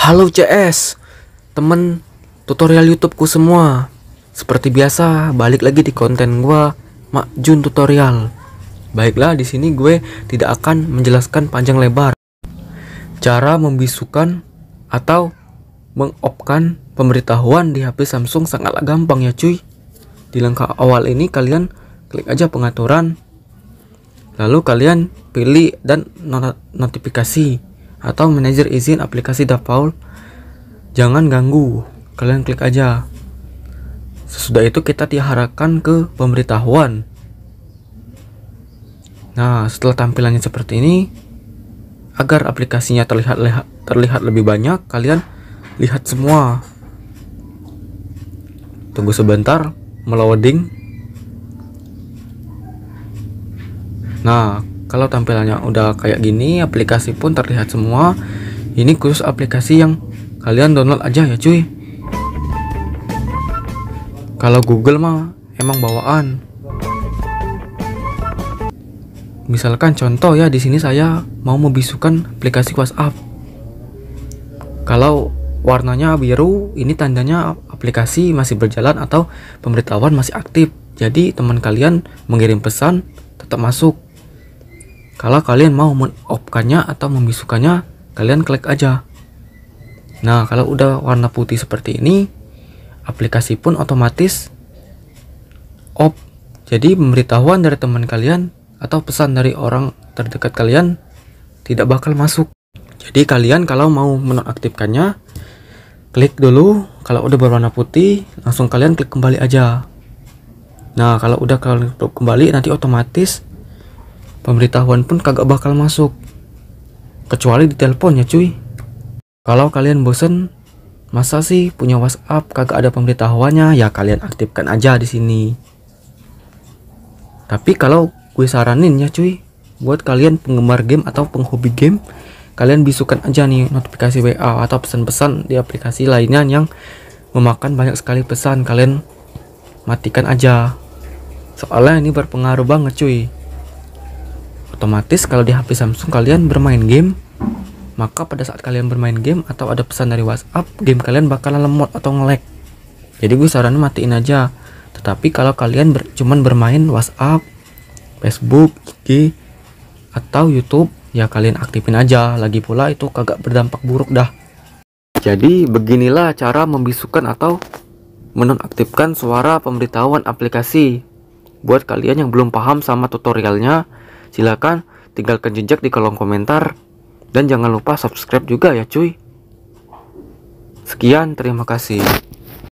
Halo CS, temen tutorial YouTubeku semua. Seperti biasa, balik lagi di konten gua Mak Jun Tutorial. Baiklah, di sini gue tidak akan menjelaskan panjang lebar cara membisukan atau mengopkan pemberitahuan di HP Samsung sangatlah gampang ya cuy. Di langkah awal ini kalian klik aja pengaturan, lalu kalian pilih dan notifikasi atau manajer izin aplikasi DAPAUL jangan ganggu. Kalian klik aja. Sesudah itu kita diharapkan ke pemberitahuan. Nah, setelah tampilannya seperti ini, agar aplikasinya terlihat lihat terlihat lebih banyak, kalian lihat semua. Tunggu sebentar, meloading. Nah, kalau tampilannya udah kayak gini, aplikasi pun terlihat semua. Ini khusus aplikasi yang kalian download aja ya cuy. Kalau Google mah emang bawaan. Misalkan contoh ya di sini saya mau membisukan aplikasi WhatsApp. Kalau warnanya biru, ini tandanya aplikasi masih berjalan atau pemberitahuan masih aktif. Jadi teman kalian mengirim pesan tetap masuk. Kalau kalian mau menopkannya atau membisukannya, kalian klik aja. Nah, kalau udah warna putih seperti ini, aplikasi pun otomatis op. Jadi pemberitahuan dari teman kalian atau pesan dari orang terdekat kalian tidak bakal masuk. Jadi kalian kalau mau menonaktifkannya, klik dulu. Kalau udah berwarna putih, langsung kalian klik kembali aja. Nah, kalau udah kalian kembali nanti otomatis pemberitahuan pun kagak bakal masuk. Kecuali di ya, cuy. Kalau kalian bosen, masa sih punya WhatsApp kagak ada pemberitahuannya? Ya kalian aktifkan aja di sini. Tapi kalau gue saranin ya cuy, buat kalian penggemar game atau penghobi game, kalian bisukan aja nih notifikasi WA atau pesan-pesan di aplikasi lainnya yang memakan banyak sekali pesan. Kalian matikan aja. Soalnya ini berpengaruh banget cuy otomatis kalau di HP Samsung kalian bermain game maka pada saat kalian bermain game atau ada pesan dari WhatsApp game kalian bakalan lemot atau ngelag jadi gue saranin matiin aja tetapi kalau kalian ber, cuman bermain WhatsApp Facebook IG atau YouTube ya kalian aktifin aja lagi pula itu kagak berdampak buruk dah jadi beginilah cara membisukan atau menonaktifkan suara pemberitahuan aplikasi buat kalian yang belum paham sama tutorialnya silahkan tinggalkan jejak di kolom komentar dan jangan lupa subscribe juga ya cuy. Sekian, terima kasih.